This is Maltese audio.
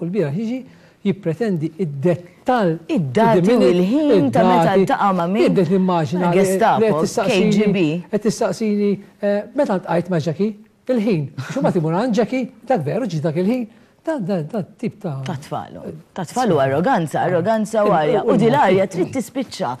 u l-bira ħiġi jippretendi id-dettal. Id-dati u l-ħin ta' meta ta' ma' Id-det immaġina. Gestapo, KGB. Għet tistaqsini, meta għajt ma' il-ħin. Xo ma' tibun għanġaki, ta' veru ġitak il-ħin. Ta' tip ta' tfalu. Ta' tfalu arroganza, arroganza u għarja. U dil-għarja trid tispiċċa.